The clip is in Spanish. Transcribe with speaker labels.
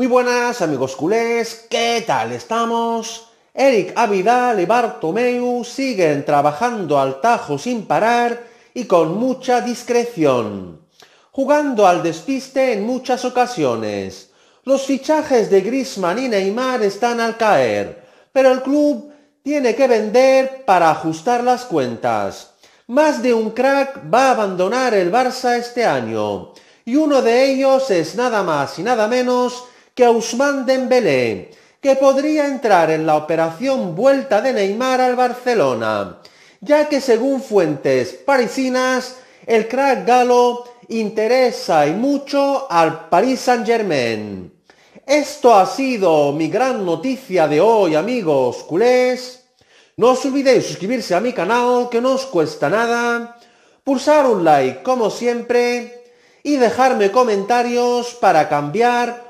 Speaker 1: Muy buenas amigos culés, ¿qué tal estamos? Eric Avidal y Bartomeu siguen trabajando al tajo sin parar y con mucha discreción, jugando al despiste en muchas ocasiones. Los fichajes de Griezmann y Neymar están al caer, pero el club tiene que vender para ajustar las cuentas. Más de un crack va a abandonar el Barça este año, y uno de ellos es nada más y nada menos que a Usman Dembélé, que podría entrar en la operación vuelta de Neymar al Barcelona, ya que según fuentes parisinas, el crack galo interesa y mucho al Paris Saint-Germain. Esto ha sido mi gran noticia de hoy, amigos culés. No os olvidéis suscribirse a mi canal, que no os cuesta nada, pulsar un like como siempre y dejarme comentarios para cambiar